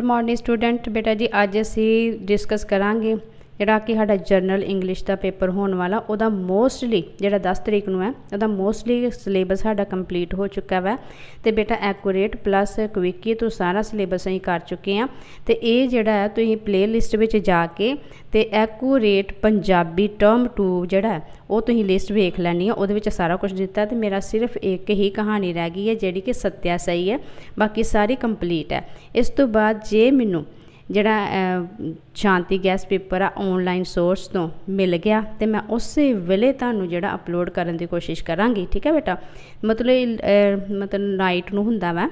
good morning student ਬੇਟਾ ਜੀ ਅੱਜ ਅਸੀਂ ਡਿਸਕਸ ਕਰਾਂਗੇ ਜਿਹੜਾ ਕਿ ਸਾਡਾ ਜਰਨਲ ਇੰਗਲਿਸ਼ ਦਾ ਪੇਪਰ ਹੋਣ ਵਾਲਾ ਉਹਦਾ ਮੋਸਟਲੀ ਜਿਹੜਾ 10 ਤਰੀਕ ਨੂੰ ਹੈ ਉਹਦਾ ਮੋਸਟਲੀ ਸਿਲੇਬਸ ਸਾਡਾ ਕੰਪਲੀਟ ਹੋ ਚੁੱਕਾ ਵਾ ਤੇ ਬੇਟਾ ਐਕੂਰੇਟ ਪਲੱਸ ਕੁਇਕੀ ਤੋਂ ਸਾਰਾ ਸਿਲੇਬਸ ਅਸੀਂ ਕਰ ਚੁੱਕੇ ਆ ਤੇ ਇਹ ਜਿਹੜਾ ਹੈ ਤੁਸੀਂ ਪਲੇਲਿਸਟ ਵਿੱਚ ਜਾ ਕੇ ਤੇ ਐਕੂਰੇਟ ਪੰਜਾਬੀ ਟਰਮ 2 ਜਿਹੜਾ ਉਹ ਤੁਸੀਂ ਲਿਸਟ ਵੇਖ ਲੈਣੀ ਆ ਉਹਦੇ ਵਿੱਚ ਸਾਰਾ ਕੁਝ ਦਿੱਤਾ ਤੇ ਮੇਰਾ ਸਿਰਫ ਇੱਕ ਹੀ ਕਹਾਣੀ ਰਹਿ ਗਈ ਹੈ ਜਿਹੜੀ ਕਿ ਸੱਤਿਆ ਸਹੀ ਹੈ ਬਾਕੀ ਸਾਰੀ ਕੰਪਲੀਟ ਹੈ ਇਸ ਤੋਂ ਬਾਅਦ ਜੇ ਮੈਨੂੰ ਜਿਹੜਾ ਸ਼ਾਂਤੀ ਗੈਸ ਪੇਪਰ ਆ ਆਨਲਾਈਨ ਸੋਰਸ ਤੋਂ ਮਿਲ ਗਿਆ ਤੇ ਮੈਂ ਉਸੇ ਵੇਲੇ ਤੁਹਾਨੂੰ ਜਿਹੜਾ ਅਪਲੋਡ ਕਰਨ ਦੀ ਕੋਸ਼ਿਸ਼ ਕਰਾਂਗੀ ਠੀਕ ਹੈ ਬੇਟਾ ਮਤਲਬ ਮਤਲਬ ਨਾਈਟ ਨੂੰ ਹੁੰਦਾ ਵਾ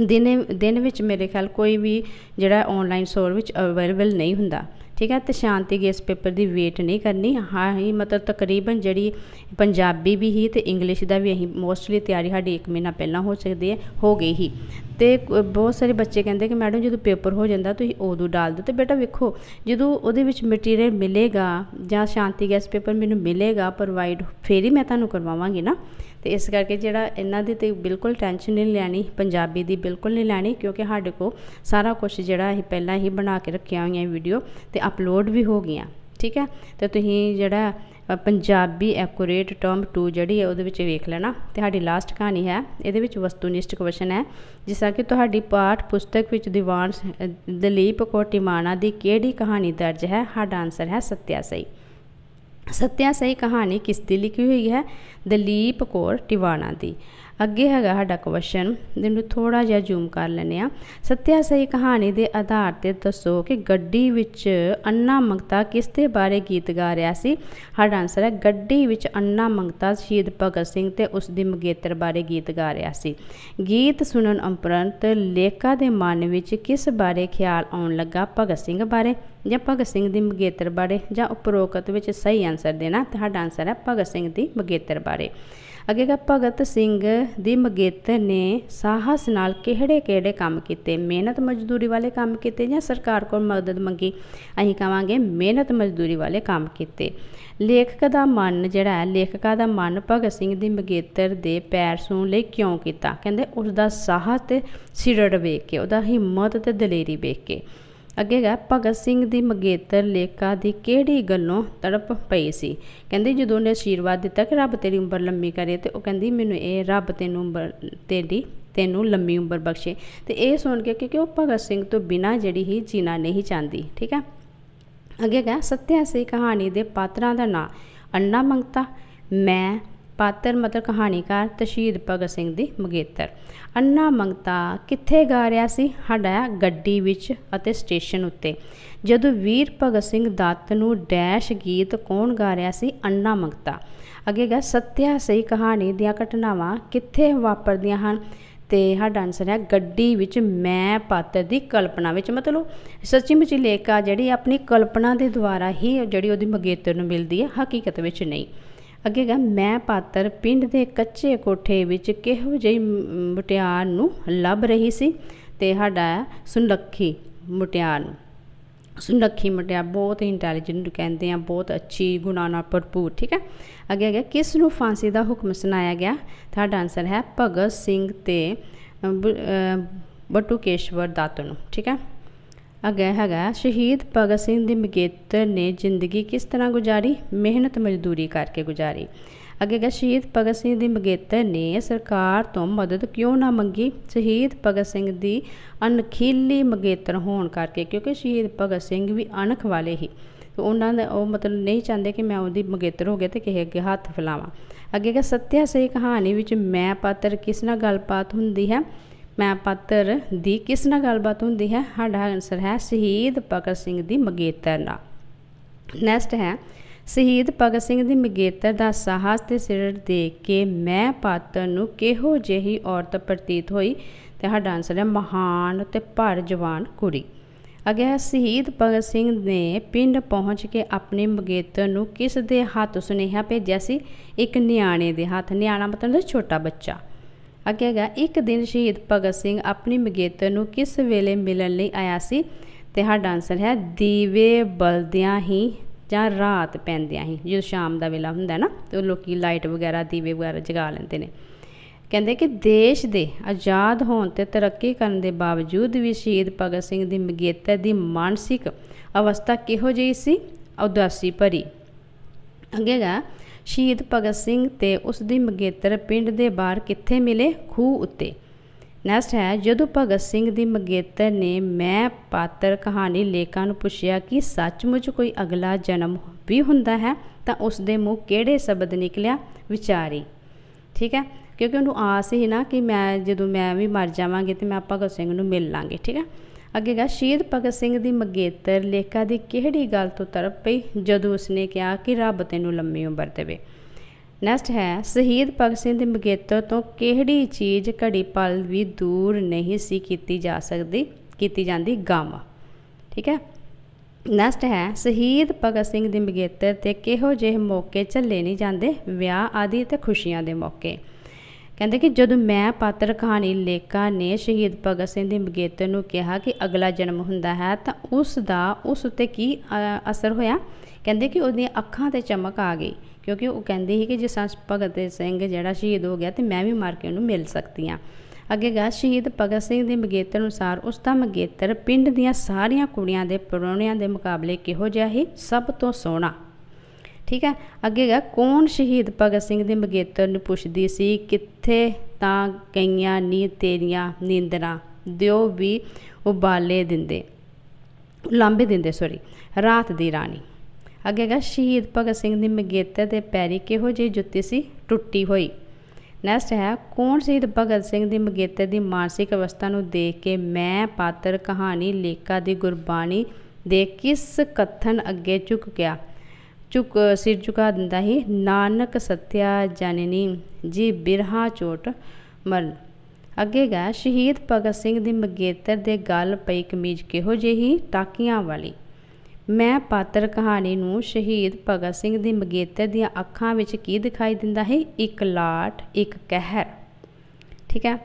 ਦਿਨ ਦਿਨ ਵਿੱਚ ਮੇਰੇ ਖਿਆਲ ਕੋਈ ਵੀ ਜਿਹੜਾ ਆਨਲਾਈਨ ਸੋਰਸ ਵਿੱਚ ਅਵੇਲੇਬਲ ਨਹੀਂ ਹੁੰਦਾ ਠੀਕ ਹੈ ਤੇ ਸ਼ਾਂਤੀ ਗੈਸ ਪੇਪਰ ਦੀ ਵੇਟ ਨਹੀਂ ਕਰਨੀ ਹਾਂ ਹੀ ਮਤਲਬ ਤਕਰੀਬਨ ਜਿਹੜੀ ਪੰਜਾਬੀ ਵੀ ਹੀ ਤੇ ਇੰਗਲਿਸ਼ ਦਾ ਵੀ ਅਸੀਂ ਮੋਸਟਲੀ ਤਿਆਰੀ ਸਾਡੀ 1 ਮਹੀਨਾ ਪਹਿਲਾਂ ਹੋ ਸਕਦੀ ਹੈ ਹੋ ਗਈ ਹੀ ਤੇ ਬਹੁਤ ਸਾਰੇ ਬੱਚੇ ਕਹਿੰਦੇ ਕਿ ਮੈਡਮ ਜਦੋਂ ਪੇਪਰ ਹੋ ਜਾਂਦਾ ਤੁਸੀਂ ਉਦੋਂ ਡਾਲ ਦਿਓ ਤੇ ਬੇਟਾ ਵੇਖੋ ਜਦੋਂ ਉਹਦੇ ਵਿੱਚ ਮਟੀਰੀਅਲ ਮਿਲੇਗਾ ਜਾਂ ਸ਼ਾਂਤੀ ਗੈਸ ਪੇਪਰ ਮੈਨੂੰ ਮਿਲੇਗਾ ਪ੍ਰੋਵਾਈਡ ਫੇਰ ਹੀ ਮੈਂ ਤੁਹਾਨੂੰ ਕਰਵਾਵਾਂਗੀ ਨਾ ਤੇ ਇਸ ਕਰਕੇ ਜਿਹੜਾ ਇਹਨਾਂ ਦੀ ਤੇ ਬਿਲਕੁਲ ਟੈਨਸ਼ਨ ਨਹੀਂ ਲੈਣੀ ਪੰਜਾਬੀ ਦੀ ਬਿਲਕੁਲ ਨਹੀਂ ਲੈਣੀ ਕਿਉਂਕਿ ਸਾਡੇ ਕੋ ਸਾਰਾ ਕੁਝ ਜਿਹੜਾ ਅਸੀਂ ਪਹਿਲਾਂ ਹੀ ਬਣਾ ਕੇ ਰੱਖਿਆ ਹੋਈਆਂ ਵੀਡੀਓ ਤੇ ਅਪਲੋਡ ਵੀ ਹੋ ਗਈਆਂ ਠੀਕ ਹੈ ਤੇ ਤੁਸੀਂ ਜਿਹੜਾ ਪੰਜਾਬੀ ਐਕੂਰੇਟ ਟਰਮ 2 ਜਿਹੜੀ ਹੈ ਉਹਦੇ ਵਿੱਚ ਵੇਖ ਲੈਣਾ ਤੁਹਾਡੀ ਲਾਸਟ ਕਹਾਣੀ ਹੈ ਇਹਦੇ ਵਿੱਚ ਵਸਤੂਨਿਸ਼ਟ ਕੁਐਸਚਨ ਹੈ ਜਿਸ ਕਿ ਤੁਹਾਡੀ ਪਾਠ ਪੁਸਤਕ ਵਿੱਚ ਦੀਵਾਨ ਦਲੀਪ ਕੋਟਿਮਾਣਾ ਦੀ ਕਿਹੜੀ ਕਹਾਣੀ ਦਰਜ ਹੈ ਸਾਡਾ ਆਨਸਰ ਹੈ ਸਤਿਆ ਸਹੀ ਸੱਤਿਆ ਸਹੀ ਕਹਾਣੀ ਕਿਸ ਦੀ ਲਿਖੀ ਹੋਈ ਹੈ ਦਲੀਪ ਕੌਰ ਟਿਵਾਣਾ ਦੀ ਅੱਗੇ ਹੈਗਾ ਸਾਡਾ ਕੁਐਸਚਨ ਜਿਹਨੂੰ ਥੋੜਾ ਜਿਹਾ ਜ਼ੂਮ ਕਰ ਲੈਨੇ ਆ ਸੱਤਿਆ ਸਹੀ ਕਹਾਣੀ ਦੇ ਆਧਾਰ ਤੇ ਦੱਸੋ ਕਿ ਗੱਡੀ ਵਿੱਚ ਅੰਨਾ ਮੰਗਤਾ ਕਿਸ ਦੇ ਬਾਰੇ ਗੀਤ ਗਾ ਰਿਹਾ ਸੀ ਸਾਡਾ ਆਨਸਰ ਹੈ ਗੱਡੀ ਵਿੱਚ ਅੰਨਾ ਮੰਗਤਾ ਸ਼ਹੀਦ ਭਗਤ ਸਿੰਘ ਤੇ ਉਸ ਦੀ ਮਗੇਤਰ ਬਾਰੇ ਗੀਤ ਗਾ ਰਿਹਾ ਸੀ ਗੀਤ ਸੁਣਨ ਉਪਰੰਤ ਲੇਖਾ ਦੇ ਮਨ ਵਿੱਚ ਕਿਸ ਬਾਰੇ ਖਿਆਲ ਆਉਣ ਲੱਗਾ ਭਗਤ ਸਿੰਘ ਬਾਰੇ ਜਾਂ ਭਗਤ ਸਿੰਘ ਦੀ ਮਗੇਤਰ ਬਾਰੇ ਜਾਂ ਉਪਰੋਕਤ ਵਿੱਚ ਸਹੀ ਆਨਸਰ ਦੇਣਾ ਤੁਹਾਡਾ ਆਨਸਰ ਹੈ ਭਗਤ ਸਿੰਘ ਦੀ ਮਗੇਤਰ ਬਾਰੇ ਦਾ ਭਗਤ ਸਿੰਘ ਦੀ ਮਗੇਤਰ ਨੇ ਸਾਹਸ ਨਾਲ ਕਿਹੜੇ-ਕਿਹੜੇ ਕੰਮ ਕੀਤੇ ਮਿਹਨਤ ਮਜ਼ਦੂਰੀ ਵਾਲੇ ਕੰਮ ਕੀਤੇ ਜਾਂ ਸਰਕਾਰ ਕੋਲ ਮਦਦ ਮੰਗੀ ਅਸੀਂ ਕਵਾਂਗੇ ਮਿਹਨਤ ਮਜ਼ਦੂਰੀ ਵਾਲੇ ਕੰਮ ਕੀਤੇ ਲੇਖਕ ਦਾ ਮਨ ਜਿਹੜਾ ਹੈ ਲੇਖਕਾ ਦਾ ਮਨ ਭਗਤ ਸਿੰਘ ਦੀ ਮਗੇਤਰ ਦੇ ਪੈਰ ਸੂਣ ਲਈ ਕਿਉਂ ਕੀਤਾ ਕਹਿੰਦੇ ਉਸ ਦਾ ਸਾਹਸ ਤੇ ਸਿਰੜ ਵੇਖ ਕੇ ਉਹਦਾ ਹਿੰਮਤ ਤੇ ਦਲੇਰੀ ਵੇਖ ਕੇ ਅੱਗੇ ਹੈ ਭਗਤ ਸਿੰਘ ਦੀ ਮਗੇਤਰ ਲੇਖਾ ਦੀ ਕਿਹੜੀ ਗੱਲੋਂ ਤੜਪ ਪਈ ਸੀ ਕਹਿੰਦੇ ਜਦੋਂ ਨੇ ਅਸ਼ੀਰਵਾਦ ਦਿੱਤਾ ਕਿ ਰੱਬ ਤੇਰੀ ਉਮਰ ਲੰਮੀ ਕਰੇ ਤੇ ਉਹ ਕਹਿੰਦੀ ਮੈਨੂੰ ਇਹ ਰੱਬ ਤੈਨੂੰ ਉਮਰ ਤੇਰੀ ਤੈਨੂੰ ਲੰਮੀ ਉਮਰ ਬਖਸ਼ੇ ਤੇ ਇਹ ਸੁਣ ਕੇ ਕਿਉਂਕਿ ਉਹ ਭਗਤ ਸਿੰਘ ਤੋਂ ਬਿਨਾ ਜਿਹੜੀ ਹੀ ਜੀਣਾ ਨਹੀਂ ਚਾਹੁੰਦੀ ਠੀਕ ਹੈ ਅੱਗੇ ਹੈ ਸੱਤਿਆ ਸੀ ਕਹਾਣੀ ਦੇ ਪਾਤਰਾਂ ਦਾ ਨਾਂ ਅੰਨਾ ਮੰਗਤਾ ਮੈਂ ਪਾਤਰ ਮਤਲਬ ਕਹਾਣੀਕਾਰ ਤਸ਼ੀਰ ਭਗਤ ਸਿੰਘ ਦੀ ਮਗੇਤਰ ਅੰਨਾ ਮੰਗਤਾ ਕਿੱਥੇ ਗਾ ਰਿਹਾ ਸੀ ਹੜਾ ਗੱਡੀ ਵਿੱਚ ਅਤੇ ਸਟੇਸ਼ਨ ਉੱਤੇ ਜਦੋਂ ਵੀਰ ਭਗਤ ਸਿੰਘ ਦੱਤ ਨੂੰ ਡੈਸ਼ ਗੀਤ ਕੌਣ ਗਾ ਰਿਹਾ ਸੀ ਅੰਨਾ ਮੰਗਤਾ ਅੱਗੇ ਗਾ ਸੱਤਿਆ ਸਹੀ ਕਹਾਣੀ ਦੀਆਂ ਘਟਨਾਵਾਂ ਕਿੱਥੇ ਵਾਪਰਦੀਆਂ ਹਨ ਤੇ ਸਾਡਾ ਆਨਸਰ ਹੈ ਗੱਡੀ ਵਿੱਚ ਮੈਂ ਪਾਤਰ ਦੀ ਕਲਪਨਾ ਵਿੱਚ ਮਤਲਬ ਸੱਚੀ ਮੁੱਚੀ ਲੇਖਾ ਜਿਹੜੀ ਆਪਣੀ ਕਲਪਨਾ ਦੇ ਦੁਆਰਾ ਹੀ ਜਿਹੜੀ ਉਹਦੀ ਮਗੇਤਰ ਨੂੰ ਮਿਲਦੀ ਹੈ ਹਕੀਕਤ ਵਿੱਚ ਨਹੀਂ ਅੱਗੇ ਗਾ ਮੈਂ ਪਾਤਰ ਪਿੰਡ ਦੇ ਕੱਚੇ ਕੋਠੇ ਵਿੱਚ ਕਿਹੋ ਜਿਹੀ ਮੁਟਿਆਰ ਨੂੰ ਲੱਭ ਰਹੀ ਸੀ ਤੇ ਸਾਡਾ ਸੁਨਲੱਖੀ ਮੁਟਿਆਰ ਨੂੰ ਸੁਨਲੱਖੀ ਮੁਟਿਆਰ ਬਹੁਤ ਇੰਟੈਲੀਜੈਂਟ ਕਹਿੰਦੇ ਆ ਬਹੁਤ ਅੱਛੀ ਗੁਣਾਂ ਨਾਲ ਭਰਪੂਰ ਠੀਕ ਹੈ ਅੱਗੇ ਅੱਗੇ ਕਿਸ ਨੂੰ ਫਾਂਸੀ ਦਾ ਹੁਕਮ ਸੁਣਾਇਆ ਗਿਆ ਤੁਹਾਡਾ ਆਨਸਰ ਹੈ ਭਗਤ ਸਿੰਘ ਤੇ ਬਟੂਕੇਸ਼ਵਰ ਦਾਤ ਨੂੰ ਠੀਕ ਹੈ ਅੱਗੇ ਹੈਗਾ ਸ਼ਹੀਦ ਭਗਤ ਸਿੰਘ ਦੀ ਮਗੇਤਰ ਨੇ ਜ਼ਿੰਦਗੀ ਕਿਸ ਤਰ੍ਹਾਂ ਗੁਜ਼ਾਰੀ ਮਿਹਨਤ ਮਜ਼ਦੂਰੀ ਕਰਕੇ ਗੁਜ਼ਾਰੀ ਅੱਗੇ ਹੈਗਾ ਸ਼ਹੀਦ ਭਗਤ ਸਿੰਘ ਦੀ ਮਗੇਤਰ ਨੇ ਸਰਕਾਰ ਤੋਂ ਮਦਦ ਕਿਉਂ ਨਾ ਮੰਗੀ ਸ਼ਹੀਦ ਭਗਤ ਸਿੰਘ ਦੀ ਅਣਖੀਲੀ ਮਗੇਤਰ ਹੋਣ ਕਰਕੇ ਕਿਉਂਕਿ ਸ਼ਹੀਦ ਭਗਤ ਸਿੰਘ ਵੀ ਅਣਖ ਵਾਲੇ ਹੀ ਤੇ ਉਹਨਾਂ ਦਾ ਉਹ ਮਤਲਬ ਨਹੀਂ ਚਾਹੁੰਦੇ ਕਿ ਮੈਂ ਉਹਦੀ ਮਗੇਤਰ ਹੋ ਗਿਆ ਤੇ ਕਿਸੇ ਅੱਗੇ ਹੱਥ ਫਲਾਵਾਂ ਅੱਗੇ ਹੈਗਾ ਸੱਤਿਆ ਸਹੀ ਕਹਾਣੀ ਵਿੱਚ ਮੈਂ ਪਾਤਰ ਕਿਸ ਨਾਲ ਗੱਲਬਾਤ ਹੁੰਦੀ ਹੈ ਮੈਂ ਪਾਤਰ ਦੀ ਕਿਸ ਨਾਲ ਗੱਲਬਾਤ ਹੁੰਦੀ ਹੈ ਸਾਡਾ ਆਨਸਰ ਹੈ ਸ਼ਹੀਦ ਭਗਤ ਸਿੰਘ ਦੀ ਮਗੇਤਰ ਨਾਲ ਨੈਕਸਟ ਹੈ ਸ਼ਹੀਦ ਭਗਤ ਸਿੰਘ ਦੀ ਮਗੇਤਰ ਦਾ ਸਾਹਸ ਤੇ ਸਿਰੜ ਦੇਖ ਕੇ ਮੈਂ ਪਾਤਰ ਨੂੰ ਕਿਹੋ ਜਿਹੀ ਔਰਤ ਪ੍ਰਤੀਤ ਹੋਈ ਤੇ ਸਾਡਾ ਆਨਸਰ ਹੈ ਮਹਾਨ ਤੇ ਭਰ ਜਵਾਨ ਕੁੜੀ ਅਗੇ ਸ਼ਹੀਦ ਭਗਤ ਸਿੰਘ ਨੇ ਪਿੰਡ ਪਹੁੰਚ ਕੇ ਆਪਣੇ ਮਗੇਤਰ ਨੂੰ ਕਿਸ ਦੇ ਹੱਥ ਸੁਨੇਹਾ ਭੇਜਿਆ ਸੀ ਇੱਕ ਨਿਆਣੇ ਦੇ ਹੱਥ ਨਿਆਣਾ ਮਤਲਬ ਛੋਟਾ ਬੱਚਾ ਅੱਗੇ ਹੈਗਾ ਇੱਕ ਦਿਨ ਸ਼ਹੀਦ ਭਗਤ ਸਿੰਘ ਆਪਣੀ ਮਗੇਤਰ ਨੂੰ ਕਿਸ ਵੇਲੇ ਮਿਲਣ ਲਈ ਆਇਆ ਸੀ ਤੇ ਸਾਡਾ ਆਨਸਰ ਹੈ ਦੀਵੇ ਬਲਦਿਆਂ ਹੀ ਜਾਂ ਰਾਤ ਪੈਂਦਿਆਂ ਹੀ ਜਦੋਂ ਸ਼ਾਮ ਦਾ ਵੇਲਾ ਹੁੰਦਾ ਨਾ ਤੇ ਉਹ ਲੋਕੀ ਲਾਈਟ ਵਗੈਰਾ ਦੀਵੇ ਵਗੈਰਾ ਜਗਾ ਲੈਂਦੇ ਨੇ ਕਹਿੰਦੇ ਕਿ ਦੇਸ਼ ਦੇ ਆਜ਼ਾਦ ਹੋਣ ਤੇ ਤਰੱਕੀ ਕਰਨ ਦੇ ਬਾਵਜੂਦ ਵੀ ਸ਼ਹੀਦ ਭਗਤ ਸਿੰਘ ਦੀ ਮਗੇਤਰ ਦੀ ਮਾਨਸਿਕ ਅਵਸਥਾ ਕਿਹੋ ਜਿਹੀ ਸੀ ਉਦਾਸੀ ਭਰੀ ਅੱਗੇਗਾ ਸ਼ਹੀਦ ਭਗਤ ਸਿੰਘ ਤੇ ਉਸ ਦੀ ਮਗੇਤਰ ਪਿੰਡ ਦੇ ਬਾਹਰ ਕਿੱਥੇ ਮਿਲੇ ਖੂਹ ਉੱਤੇ ਨੈਕਸਟ ਹੈ ਜਦੋਂ ਭਗਤ ਸਿੰਘ ਦੀ ਮਗੇਤਰ ਨੇ ਮੈਂ ਪਾਤਰ ਕਹਾਣੀ ਲੇਖਕਾਂ ਨੂੰ ਪੁੱਛਿਆ ਕਿ ਸੱਚਮੁੱਚ ਕੋਈ ਅਗਲਾ ਜਨਮ ਵੀ ਹੁੰਦਾ ਹੈ ਤਾਂ ਉਸ ਦੇ ਮੂੰਹ ਕਿਹੜੇ ਸ਼ਬਦ ਨਿਕਲਿਆ ਵਿਚਾਰੀ ਠੀਕ ਹੈ ਕਿਉਂਕਿ ਉਹਨੂੰ ਆਸ ਹੀ ਨਾ ਕਿ ਮੈਂ ਜਦੋਂ ਮੈਂ ਵੀ ਮਰ ਜਾਵਾਂਗੇ ਤੇ ਮੈਂ ਭਗਤ ਸਿੰਘ ਨੂੰ ਮਿਲ ਲਾਂਗੇ ਠੀਕ ਹੈ ਗਾ ਸ਼ਹੀਦ ਭਗਤ ਸਿੰਘ ਦੀ ਮਗੇਤਰ ਲੇਖਾ ਦੀ ਕਿਹੜੀ ਗੱਲ ਤੋਂ ਤਰਪ ਪਈ ਜਦੋਂ ਉਸਨੇ ਕਿਹਾ ਕਿ ਰੱਬ ਤੈਨੂੰ ਲੰਮੀ ਉਮਰ ਦੇਵੇ ਨੈਕਸਟ ਹੈ ਸ਼ਹੀਦ ਭਗਤ ਸਿੰਘ ਦੀ ਮਗੇਤਰ ਤੋਂ ਕਿਹੜੀ ਚੀਜ਼ ਘੜੀ ਪਲ ਵੀ ਦੂਰ ਨਹੀਂ ਸੀ ਕੀਤੀ ਜਾ ਸਕਦੀ ਕੀਤੀ ਜਾਂਦੀ ਗਮ ਠੀਕ ਹੈ ਨੈਕਸਟ ਹੈ ਸ਼ਹੀਦ ਭਗਤ ਸਿੰਘ ਦੀ ਮਗੇਤਰ ਤੇ ਕਿਹੋ ਜਿਹੇ ਮੌਕੇ ਝੱਲੇ ਨਹੀਂ ਜਾਂਦੇ ਵਿਆਹ ਆਦਿ ਤੇ ਖੁਸ਼ੀਆਂ ਦੇ ਮੌਕੇ ਕਹਿੰਦੇ ਕਿ ਜਦੋਂ ਮੈਂ ਪਾਤਰ ਕਹਾਣੀ ਲੇਖਾ ਨੇ ਸ਼ਹੀਦ ਭਗਤ ਸਿੰਘ ਦੇ ਮਗੇਤਰ ਨੂੰ ਕਿਹਾ ਕਿ ਅਗਲਾ ਜਨਮ ਹੁੰਦਾ ਹੈ ਤਾਂ ਉਸ ਦਾ ਉਸ ਉੱਤੇ ਕੀ ਅਸਰ ਹੋਇਆ ਕਹਿੰਦੇ ਕਿ ਉਹਦੀਆਂ ਅੱਖਾਂ ਤੇ ਚਮਕ ਆ ਗਈ ਕਿਉਂਕਿ ਉਹ ਕਹਿੰਦੇ ਸੀ ਕਿ ਜੇ ਸੱਚ ਭਗਤ ਸਿੰਘ ਜਿਹੜਾ ਸ਼ਹੀਦ ਹੋ ਗਿਆ ਤੇ ਮੈਂ ਵੀ ਮਾਰ ਕੇ ਉਹਨੂੰ ਮਿਲ ਸਕਦੀ ਆ ਅੱਗੇ ਗਾ ਸ਼ਹੀਦ ਭਗਤ ਸਿੰਘ ਦੇ ਮਗੇਤਰ ਅਨੁਸਾਰ ਉਸ ਦਾ ਮਗੇਤਰ ਪਿੰਡ ਦੀਆਂ ਸਾਰੀਆਂ ਕੁੜੀਆਂ ਦੇ ਪਰੋਣਿਆਂ ਦੇ ਮੁਕਾਬਲੇ ਕਿਹੋ ਜਿਹਾ ਹੈ ਸਭ ਤੋਂ ਸੋਹਣਾ ਠੀਕ ਹੈ ਅੱਗੇ ਗਾ ਕੌਣ ਸ਼ਹੀਦ ਭਗਤ ਸਿੰਘ ਦੇ ਮਗੇਤਰ ਨੂੰ ਪੁੱਛਦੀ ਸੀ ਕਿੱਥੇ ਤਾਂ ਗਈਆਂ ਨੀ ਤੇਰੀਆਂ ਨੀਂਦਰਾ ਦਿਓ ਵੀ ਉਬਾਲੇ ਦਿੰਦੇ ਲਾਂਬੇ ਦਿੰਦੇ ਸੌਰੀ ਰਾਤ ਦੀ ਰਾਣੀ ਅੱਗੇ ਗਾ ਸ਼ਹੀਦ ਭਗਤ ਸਿੰਘ ਦੀ ਮਗੇਤਰ ਦੇ ਪੈਰੀ ਕਿਹੋ ਜਿਹੀ ਜੁੱਤੀ ਸੀ ਟੁੱਟੀ ਹੋਈ ਨੈਕਸਟ ਹੈ ਕੌਣ ਸ਼ਹੀਦ ਭਗਤ ਸਿੰਘ ਦੀ ਮਗੇਤੇ ਦੀ ਮਾਨਸਿਕ ਅਵਸਥਾ ਨੂੰ ਦੇਖ ਕੇ ਮੈਂ ਪਾਤਰ ਕਹਾਣੀ ਲੇਖਾ ਦੀ ਗੁਰਬਾਣੀ ਦੇ ਕਿਸ ਕਥਨ ਅੱਗੇ ਝੁਕ ਗਿਆ ਝੁਕ ਸਿਰ ਝੁਕਾ ਦਿੰਦਾ ਹੈ ਨਾਨਕ ਸਤਿਆ ਜਨਨੀ ਜੀ ਬਿਰਹਾ ਚੋਟ ਮਲ ਅੱਗੇ ਗਾ ਸ਼ਹੀਦ ਭਗਤ ਸਿੰਘ ਦੀ ਮਗੇਤਰ ਦੇ ਗਲ ਪਈ ਕਮੀਜ਼ ਕਿਹੋ ਜਿਹੀ ਟਾਕੀਆਂ ਵਾਲੀ ਮੈਂ ਪਾਤਰ ਕਹਾਣੀ ਨੂੰ ਸ਼ਹੀਦ ਭਗਤ ਸਿੰਘ ਦੀ ਮਗੇਤਰ ਦੀਆਂ ਅੱਖਾਂ ਵਿੱਚ ਕੀ ਦਿਖਾਈ ਦਿੰਦਾ ਹੈ ਇੱਕ ਲਾਟ ਇੱਕ ਕਹਿਰ ਠੀਕ ਹੈ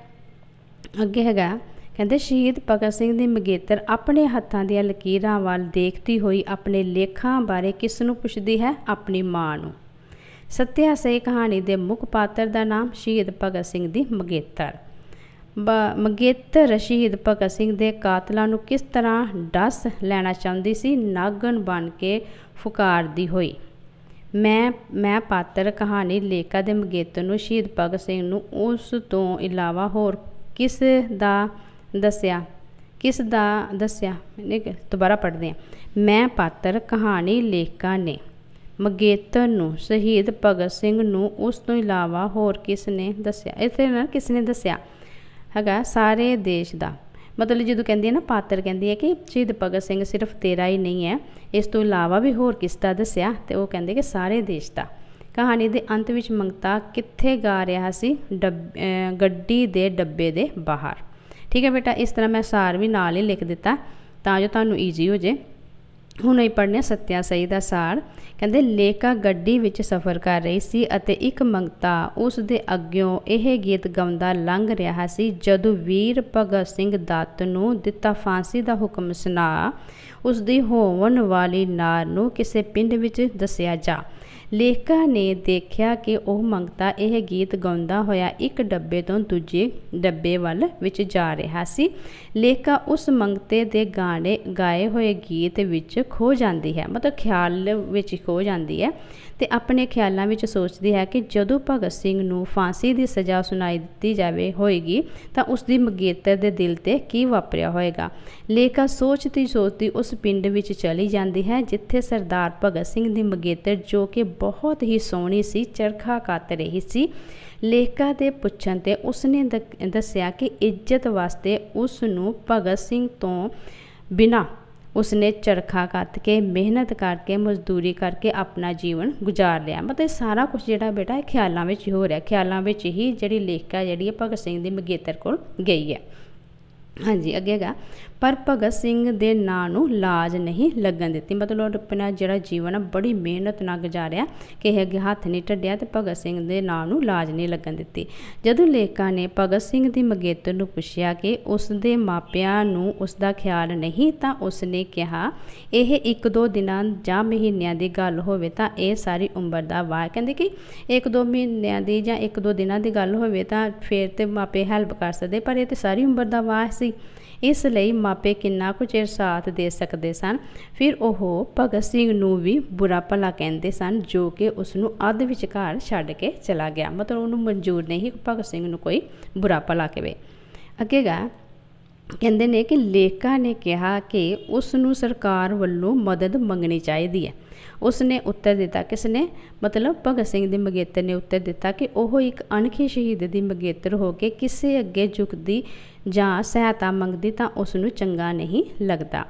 ਅੱਗੇ ਹੈਗਾ ਕਹਿੰਦੇ ਸ਼ਹੀਦ ਭਗਤ ਸਿੰਘ ਦੀ ਮਗੇਤਰ ਆਪਣੇ ਹੱਥਾਂ ਦੀਆਂ ਲਕੀਰਾਂ ਵੱਲ ਦੇਖਦੀ ਹੋਈ ਆਪਣੇ ਲੇਖਾਂ ਬਾਰੇ ਕਿਸ ਨੂੰ ਪੁੱਛਦੀ ਹੈ ਆਪਣੀ ਮਾਂ ਨੂੰ ਸੱਤਿਆ ਸਹੀ ਕਹਾਣੀ ਦੇ ਮੁੱਖ ਪਾਤਰ ਦਾ ਨਾਮ ਸ਼ਹੀਦ ਭਗਤ ਸਿੰਘ ਦੀ ਮਗੇਤਰ ਮਗੇਤਰ ਸ਼ਹੀਦ ਭਗਤ ਸਿੰਘ ਦੇ ਕਾਤਲਾਂ ਨੂੰ ਕਿਸ ਤਰ੍ਹਾਂ ਡਸ ਲੈਣਾ ਚਾਹੁੰਦੀ ਸੀ ਨਾਗਨ ਬਣ ਕੇ ਫੁਕਾਰਦੀ ਹੋਈ ਮੈਂ ਮੈਂ ਪਾਤਰ ਕਹਾਣੀ ਲੇਖਾ ਦੇ ਮਗੇਤਰ ਨੂੰ ਸ਼ਹੀਦ ਭਗਤ ਸਿੰਘ ਨੂੰ ਉਸ ਤੋਂ ਇਲਾਵਾ ਹੋਰ ਕਿਸ ਦਾ ਦੱਸਿਆ ਕਿਸ ਦਾ ਦੱਸਿਆ ਦੁਬਾਰਾ ਪੜ੍ਹਦੇ ਆ ਮੈਂ ਪਾਤਰ ਕਹਾਣੀ ਲੇਖਕਾਂ ਨੇ ਮਗੇਤਰ ਨੂੰ ਸ਼ਹੀਦ ਭਗਤ ਸਿੰਘ ਨੂੰ ਉਸ ਤੋਂ ਇਲਾਵਾ ਹੋਰ ਕਿਸ ਨੇ ਦੱਸਿਆ ਇਥੇ ਨਾ ਕਿਸ ਨੇ ਦੱਸਿਆ ਹੈਗਾ ਸਾਰੇ ਦੇਸ਼ ਦਾ ਮਤਲਬ ਜਦੋਂ ਕਹਿੰਦੀ ਹੈ ਨਾ ਪਾਤਰ ਕਹਿੰਦੀ ਹੈ ਕਿ ਸ਼ਹੀਦ ਭਗਤ ਸਿੰਘ ਸਿਰਫ ਤੇਰਾ ਹੀ ਨਹੀਂ ਹੈ ਇਸ ਤੋਂ ਇਲਾਵਾ ਵੀ ਹੋਰ ਕਿਸ ਦਾ ਦੱਸਿਆ ਤੇ ਉਹ ਕਹਿੰਦੇ ਕਿ ਸਾਰੇ ਦੇਸ਼ ਦਾ ਕਹਾਣੀ ਦੇ ਅੰਤ ਵਿੱਚ ਮੰਗਤਾ ਕਿੱਥੇ ਗਾ ਰਿਹਾ ਸੀ ਗੱਡੀ ਦੇ ਡੱਬੇ ਦੇ ਬਾਹਰ ਠੀਕ ਹੈ ਬੇਟਾ ਇਸ ਤਰ੍ਹਾਂ ਮੈਂ ਸਾਰ ਵੀ ਨਾਲ ਹੀ ਲਿਖ ਦਿੱਤਾ ਤਾਂ ਜੋ ਤੁਹਾਨੂੰ ਈਜ਼ੀ ਹੋ ਜੇ ਹੁਣ ਹੀ ਪੜ੍ਹਨੇ ਸਤਿਆ ਸਹੀ ਦਾ ਸਾਰ ਕਹਿੰਦੇ ਲੇਕਾ ਗੱਡੀ ਵਿੱਚ ਸਫ਼ਰ ਕਰ ਰਹੀ ਸੀ ਅਤੇ ਇੱਕ ਮੰਗਤਾ ਉਸ ਦੇ ਅੱਗਿਓਂ ਇਹ ਗੀਤ ਗਾਉਂਦਾ ਲੰਘ ਰਿਹਾ ਸੀ ਜਦੋਂ ਵੀਰ ਭਗਤ ਸਿੰਘ ਦੱਤ ਨੂੰ ਦਿੱਤਾ ਫਾਂਸੀ ਦਾ ਹੁਕਮ ਸੁਣਾ ਉਸ ਦੀ ਹੋਵਣ ਵਾਲੀ ਨਾਰ ਨੂੰ ਕਿਸੇ ਪਿੰਡ ਵਿੱਚ ਦੱਸਿਆ ਜਾ ਲੇਖਕ ਨੇ ਦੇਖਿਆ ਕਿ ਉਹ ਮੰਗਤਾ ਇਹ ਗੀਤ ਗਾਉਂਦਾ ਹੋਇਆ ਇੱਕ ਡੱਬੇ ਤੋਂ ਦੂਜੇ ਡੱਬੇ ਵੱਲ ਵਿੱਚ ਜਾ ਰਿਹਾ ਸੀ ਲੇਖਕ ਉਸ ਮੰਗਤੇ ਦੇ ਗਾਣੇ ਗਾਏ ਹੋਏ ਗੀਤ ਵਿੱਚ ਖੋ ਜਾਂਦੀ ਹੈ ਮਤਲਬ ਖਿਆਲ ਵਿੱਚ ਖੋ ਜਾਂਦੀ ਹੈ ਤੇ ਆਪਣੇ ਖਿਆਲਾਂ ਵਿੱਚ ਸੋਚਦੀ ਹੈ ਕਿ ਜਦੋਂ ਭਗਤ ਸਿੰਘ ਨੂੰ ਫਾਂਸੀ ਦੀ ਸਜ਼ਾ ਸੁਣਾਈ ਦਿੱਤੀ ਜਾਵੇ ਹੋਏਗੀ ਤਾਂ ਉਸ ਦੀ ਮਗੇਤਰ ਦੇ ਦਿਲ ਤੇ ਕੀ ਵਾਪਰਿਆ ਹੋਏਗਾ ਲੇਖਕ ਸੋਚਦੀ ਸੋਚਦੀ ਉਸ ਪਿੰਡ ਵਿੱਚ ਚਲੀ ਜਾਂਦੀ ਹੈ ਜਿੱਥੇ ਸਰਦਾਰ ਭਗਤ ਸਿੰਘ ਦੀ ਮਗੇਤਰ ਜੋ ਕਿ ਬਹੁਤ ਹੀ ਸੋਹਣੀ ਸੀ ਚਰਖਾ ਕੱਤ ਰਹੀ ਸੀ ਲੇਖਕਾ ਦੇ ਪੁੱਛਣ ਤੇ ਉਸਨੇ ਦੱਸਿਆ ਕਿ ਇੱਜ਼ਤ ਵਾਸਤੇ ਉਸ ਨੂੰ ਭਗਤ ਸਿੰਘ ਤੋਂ ਬਿਨਾ ਉਸਨੇ ਚਰਖਾ ਕੱਤ ਕੇ ਮਿਹਨਤ ਕਰਕੇ ਮਜ਼ਦੂਰੀ ਕਰਕੇ ਆਪਣਾ ਜੀਵਨ ਗੁਜ਼ਾਰ ਲਿਆ ਮਤਲਬ ਸਾਰਾ ਕੁਝ ਜਿਹੜਾ ਬੇਟਾ ਖਿਆਲਾਂ ਵਿੱਚ ਹੋ ਰਿਹਾ ਖਿਆਲਾਂ ਵਿੱਚ ਹੀ ਜਿਹੜੀ ਲੇਖਕਾ ਜਿਹੜੀ ਭਗਤ ਸਿੰਘ ਦੀ ਮਗੇਤਰ ਕੋਲ ਗਈ ਹੈ ਹਾਂਜੀ ਅੱਗੇਗਾ ਪਰ ਭਗਤ ਸਿੰਘ ਦੇ ਨਾਂ ਨੂੰ ਲਾਜ ਨਹੀਂ ਲੱਗਣ ਦਿੱਤੀ ਮਤਲਬ ਉਹ ਆਪਣਾ ਜਿਹੜਾ ਜੀਵਨ ਆ ਬੜੀ ਮਿਹਨਤ ਨਾਲ ਗੁਜ਼ਾਰਿਆ ਇਹ ਅੱਗੇ ਹੱਥ ਨਹੀਂ ਟੱਡਿਆ ਤੇ ਭਗਤ ਸਿੰਘ ਦੇ ਨਾਂ ਨੂੰ ਲਾਜ ਨਹੀਂ ਲੱਗਣ ਦਿੱਤੀ ਜਦੋਂ ਲੇਖਕਾਂ ਨੇ ਭਗਤ ਸਿੰਘ ਦੀ ਮਗੇਤਰ ਨੂੰ ਪੁੱਛਿਆ ਕਿ ਉਸ ਦੇ ਮਾਪਿਆਂ ਨੂੰ ਉਸ ਦਾ ਖਿਆਲ ਨਹੀਂ ਤਾਂ ਉਸ ਨੇ ਕਿਹਾ ਇਹ ਇੱਕ ਦੋ ਦਿਨਾਂ ਜਾਂ ਮਹੀਨਿਆਂ ਦੀ ਗੱਲ ਹੋਵੇ ਤਾਂ ਇਹ ਸਾਰੀ ਉਮਰ ਦਾ ਵਾਅ ਕਹਿੰਦੇ ਕਿ ਇੱਕ ਦੋ ਮਹੀਨਿਆਂ ਦੀ ਜਾਂ ਇੱਕ ਦੋ ਦਿਨਾਂ ਦੀ ਗੱਲ ਹੋਵੇ ਤਾਂ ਫੇਰ ਤੇ ਮਾਪੇ ਹੈਲਪ ਕਰ ਸਕਦੇ ਪਰ ਇਹ ਤੇ ਸਾਰੀ ਉਮਰ ਦਾ ਵਾਅ ਸੀ ਇਸ ਲਈ ਮਾਪੇ ਕਿੰਨਾ ਕੁ ਚਿਰ ਸਾਥ ਦੇ ਸਕਦੇ ਸਨ ਫਿਰ ਉਹ ਭਗਤ ਸਿੰਘ ਨੂੰ ਵੀ ਬੁਰਾ ਭਲਾ ਕਹਿੰਦੇ ਸਨ ਜੋ ਕਿ ਉਸ ਨੂੰ ਅੱਧ ਵਿਚਕਾਰ ਛੱਡ ਕੇ ਚਲਾ ਗਿਆ ਮਤਲਬ ਉਹਨੂੰ ਮਨਜ਼ੂਰ ਨਹੀਂ ਭਗਤ ਸਿੰਘ ਨੂੰ ਕੋਈ ਬੁਰਾ ਭਲਾ ਕਵੇ ਅੱਗੇਗਾ ਕਹਿੰਦੇ ਨੇ ਕਿ ਲੇਖਕਾ ਨੇ ਕਿਹਾ ਕਿ ਉਸ ਨੂੰ ਸਰਕਾਰ ਵੱਲੋਂ ਮਦਦ ਮੰਗਣੀ ਚਾਹੀਦੀ ਹੈ ਉਸ ਨੇ ਉੱਤਰ ਦਿੱਤਾ ਕਿਸ ਨੇ ਮਤਲਬ ਭਗਤ ਸਿੰਘ ਦੇ ਮਗੇਤਰ ਨੇ ਉੱਤਰ ਦਿੱਤਾ ਕਿ ਉਹ ਇੱਕ ਅਣਖੀ ਸ਼ਹੀਦ ਦੀ ਮਗੇਤਰ ਹੋ ਕੇ ਕਿਸੇ ਅੱਗੇ ਝੁਕਦੀ ਜਾਂ ਸਹਾਇਤਾ ਮੰਗਦੀ ਤਾਂ ਉਸ ਨੂੰ ਚੰਗਾ ਨਹੀਂ ਲੱਗਦਾ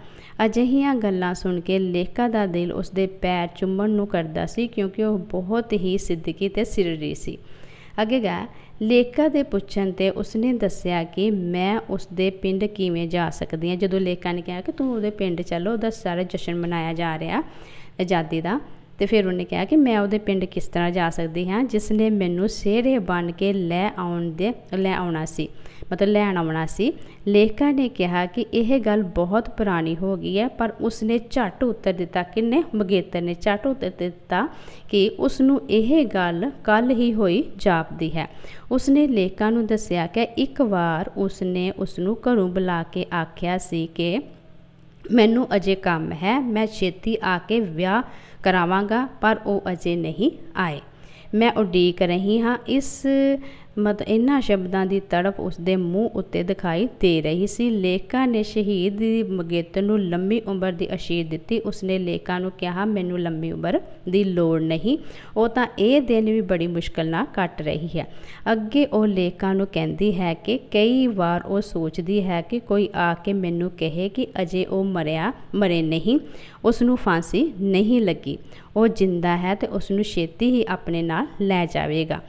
ਅਜਿਹੀਆਂ ਗੱਲਾਂ ਸੁਣ ਕੇ ਲੇਖਕਾ ਦਾ ਦਿਲ ਉਸ ਦੇ ਪੈਰ ਚੁੰਮਣ ਨੂੰ ਕਰਦਾ ਸੀ ਕਿਉਂਕਿ ਉਹ ਬਹੁਤ ਹੀ ਸਿੱਧਕੀ ਤੇ ਸਿਰਰੀ ਸੀ ਅੱਗੇ ਗਿਆ ਲੇਖਕਾ ਦੇ ਪੁੱਛਣ ਤੇ ਉਸਨੇ ਦੱਸਿਆ ਕਿ ਮੈਂ ਉਸ ਦੇ ਪਿੰਡ ਕਿਵੇਂ ਜਾ ਸਕਦੀ ਹਾਂ ਜਦੋਂ ਲੇਖਕਾ ਨੇ ਕਿਹਾ ਕਿ ਤੂੰ ਉਹਦੇ ਪਿੰਡ ਚੱਲੋ ਉਹਦਾ ਸਾਰਾ ਜਸ਼ਨ ਮਨਾਇਆ ਜਾ ਰਿਹਾ ਆਜ਼ਾਦੀ ਦਾ ਤੇ ਫਿਰ ਉਹਨੇ ਕਿਹਾ ਕਿ ਮੈਂ ਉਹਦੇ ਪਿੰਡ ਕਿਸ ਤਰ੍ਹਾਂ ਜਾ ਸਕਦੀ ਹਾਂ ਜਿਸ ਨੇ ਮੈਨੂੰ ਸਿਹਰੇ ਬਣ ਕੇ ਲੈ ਆਉਣ ਦੇ ਲੈ ਆਉਣਾ ਸੀ ਮਤਲਬ ਲੈਣ ਆਉਣਾ ਸੀ ਲੇਖਕ ਨੇ ਕਿਹਾ ਕਿ ਇਹ ਗੱਲ ਬਹੁਤ ਪੁਰਾਣੀ ਹੋ ਗਈ ਹੈ ਪਰ ਉਸਨੇ ਝਟ ਉੱਤਰ ਦਿੱਤਾ ਕਿੰਨੇ ਮਗੇਤਰ ਨੇ ਝਟ ਉੱਤਰ ਦਿੱਤਾ ਕਿ ਉਸ ਨੂੰ ਇਹ ਗੱਲ ਕੱਲ ਹੀ ਹੋਈ ਜਾਪਦੀ ਹੈ ਉਸਨੇ ਲੇਖਕ ਨੂੰ ਦੱਸਿਆ ਕਿ ਇੱਕ ਵਾਰ ਉਸਨੇ ਉਸ ਨੂੰ ਘਰੋਂ ਬੁਲਾ ਕੇ ਆਖਿਆ ਸੀ ਕਿ ਮੈਨੂੰ ਅਜੇ ਕੰਮ ਹੈ ਮੈਂ ਛੇਤੀ ਆ ਕੇ ਵਿਆਹ ਕਰਾਵਾਂਗਾ ਪਰ ਉਹ ਅਜੇ ਨਹੀਂ ਆਏ ਮੈਂ ਉਡੀਕ ਰਹੀ ਹਾਂ ਇਸ ਮਤ ਇਹਨਾਂ ਸ਼ਬਦਾਂ ਦੀ ਤੜਪ ਉਸਦੇ ਮੂੰਹ ਉੱਤੇ ਦਿਖਾਈ ਦੇ ਰਹੀ ਸੀ ਲੇਕਾ ਨੇ ਸ਼ਹੀਦ ਦੀ ਮਗੇਤ ਨੂੰ ਲੰਮੀ ਉਮਰ ਦੀ ਅਸ਼ੀਰ ਦਿੱਤੀ ਉਸਨੇ ਲੇਕਾ ਨੂੰ ਕਿਹਾ ਮੈਨੂੰ ਲੰਮੀ ਉਮਰ ਦੀ ਲੋੜ ਨਹੀਂ ਉਹ ਤਾਂ ਇਹ ਦਿਨ ਵੀ ਬੜੀ ਮੁਸ਼ਕਲ ਨਾਲ ਕੱਟ ਰਹੀ ਹੈ ਅੱਗੇ ਉਹ ਲੇਕਾ ਨੂੰ ਕਹਿੰਦੀ ਹੈ ਕਿ ਕਈ ਵਾਰ ਉਹ ਸੋਚਦੀ ਹੈ ਕਿ ਕੋਈ ਆ ਕੇ ਮੈਨੂੰ ਕਹੇ ਕਿ ਅਜੇ ਉਹ ਮਰਿਆ ਮਰੇ ਨਹੀਂ ਉਸ ਨੂੰ ਫਾਂਸੀ ਨਹੀਂ ਲੱਗੀ ਉਹ ਜਿੰਦਾ ਹੈ ਤੇ ਉਸ ਨੂੰ ਛੇਤੀ ਹੀ ਆਪਣੇ ਨਾਲ ਲੈ ਜਾਵੇਗਾ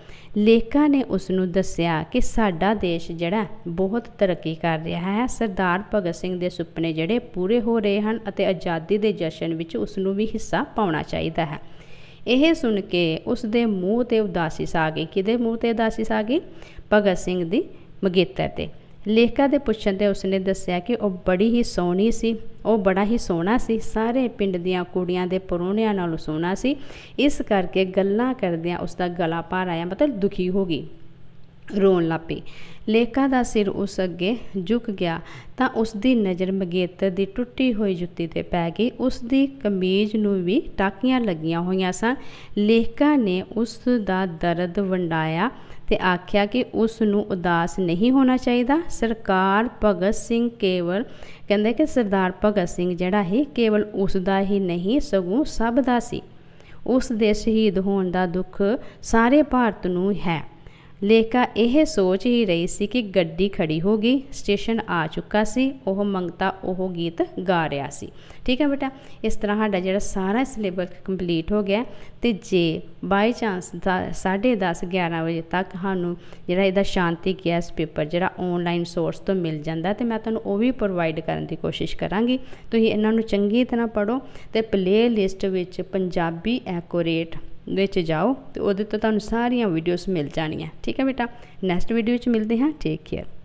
ਲੇਖਾ ਨੇ ਉਸ ਨੂੰ ਦੱਸਿਆ ਕਿ ਸਾਡਾ ਦੇਸ਼ ਜਿਹੜਾ ਬਹੁਤ ਤਰੱਕੀ ਕਰ ਰਿਹਾ ਹੈ ਸਰਦਾਰ ਭਗਤ ਸਿੰਘ ਦੇ ਸੁਪਨੇ ਜਿਹੜੇ ਪੂਰੇ ਹੋ ਰਹੇ ਹਨ ਅਤੇ ਆਜ਼ਾਦੀ ਦੇ ਜਸ਼ਨ ਵਿੱਚ ਉਸ ਨੂੰ ਵੀ ਹਿੱਸਾ ਪਾਉਣਾ ਚਾਹੀਦਾ ਹੈ ਇਹ ਸੁਣ ਕੇ ਉਸ ਦੇ ਮੂੰਹ ਤੇ ਉਦਾਸੀ ਸਾ ਗਈ ਕਿਦੇ ਮੂੰਹ ਤੇ ਉਦਾਸੀ ਸਾ ਗਈ ਭਗਤ ਸਿੰਘ ਦੀ ਮਗੇਤਰ ਤੇ ਲੇਖਕਾ ਦੇ ਪੁੱਛਣ ਤੇ ਉਸਨੇ ਦੱਸਿਆ ਕਿ ਉਹ ਬੜੀ ਹੀ ਸੋਹਣੀ ਸੀ ਉਹ ਬੜਾ ਹੀ ਸੋਹਣਾ ਸੀ ਸਾਰੇ ਪਿੰਡ ਦੀਆਂ ਕੁੜੀਆਂ ਦੇ ਪਰੋਣਿਆਂ ਨਾਲੋਂ ਸੋਹਣਾ ਸੀ ਇਸ ਕਰਕੇ ਗੱਲਾਂ ਕਰਦਿਆਂ ਉਸ ਦਾ ਗਲਾ ਭਾਰ ਆਇਆ ਮਤਲਬ ਦੁਖੀ ਹੋ ਗਈ ਰੋਣ ਲੱਪੀ ਲੇਖਾ ਦਾ ਸਿਰ ਉਸ ਅੱਗੇ ਝੁਕ ਗਿਆ ਤਾਂ ਉਸ ਦੀ ਨਜ਼ਰ ਮਗੇਤਰ ਦੀ ਟੁੱਟੀ ਹੋਈ ਜੁੱਤੀ ਤੇ ਪੈ ਗਈ ਉਸ ਦੀ ਕਮੀਜ਼ ਨੂੰ ਵੀ ਟਾਕੀਆਂ ਲੱਗੀਆਂ ਹੋਈਆਂ ਸਨ ਲੇਖਾ ਨੇ ਉਸ ਦਾ ਦਰਦ ਵੰਡਾਇਆ ਤੇ ਆਖਿਆ ਕਿ ਉਸ ਨੂੰ ਉਦਾਸ ਨਹੀਂ ਹੋਣਾ ਚਾਹੀਦਾ ਸਰਕਾਰ ਭਗਤ ਸਿੰਘ ਕੇਵਲ ਕਹਿੰਦੇ ਕਿ ਸਰਦਾਰ ਭਗਤ ਸਿੰਘ ਜਿਹੜਾ ਹੈ ਕੇਵਲ ਉਸ ਦਾ ਹੀ ਨਹੀਂ ਸਗੋਂ ਸਭ ਦਾ ਸੀ ਉਸ ਦੇ ਸ਼ਹੀਦ ਹੋਣ ਦਾ ਦੁੱਖ ਸਾਰੇ ਭਾਰਤ ਨੂੰ ਹੈ ਲੇਖਾ ਇਹ ਸੋਚ ਹੀ ਰਹੀ ਸੀ ਕਿ ਗੱਡੀ ਖੜੀ ਹੋ ਗਈ ਸਟੇਸ਼ਨ ਆ ਚੁੱਕਾ ਸੀ ਉਹ ਮੰਗਤਾ ਉਹ ਗੀਤ ਗਾ ਰਿਹਾ ਸੀ ਠੀਕ ਹੈ ਬੇਟਾ ਇਸ ਤਰ੍ਹਾਂ ਸਾਡਾ ਜਿਹੜਾ ਸਾਰਾ ਸਿਲੇਬਸ ਕੰਪਲੀਟ ਹੋ ਗਿਆ ਤੇ ਜੇ ਬਾਈ ਚਾਂਸ 10:30 11 ਵਜੇ ਤੱਕ ਸਾਨੂੰ ਜਿਹੜਾ ਇਹਦਾ ਸ਼ਾਂਤੀ ਗੈਸ ਪੇਪਰ ਜਿਹੜਾ ਆਨਲਾਈਨ ਸੋਰਸ ਤੋਂ ਮਿਲ ਜਾਂਦਾ ਤੇ ਮੈਂ ਤੁਹਾਨੂੰ ਉਹ ਵੀ ਪ੍ਰੋਵਾਈਡ ਕਰਨ ਦੀ ਕੋਸ਼ਿਸ਼ ਕਰਾਂਗੀ ਤੁਸੀਂ ਇਹਨਾਂ ਨੂੰ ਚੰਗੀ ਤਰ੍ਹਾਂ ਪੜੋ ਤੇ ਪਲੇ ਲਿਸਟ ਵਿੱਚ ਪੰਜਾਬੀ ਐਕੋਰੇਟ ਵਿੱਚ ਜਾਓ ਤੇ ਉਹਦੇ ਤੋਂ ਤੁਹਾਨੂੰ ਸਾਰੀਆਂ ਵੀਡੀਓਜ਼ ਮਿਲ ਜਾਣੀਆਂ ਠੀਕ ਹੈ ਬੇਟਾ ਨੈਕਸਟ ਵੀਡੀਓ ਵਿੱਚ ਮਿਲਦੇ ਹਾਂ ਟੇਕ ਕੇਅਰ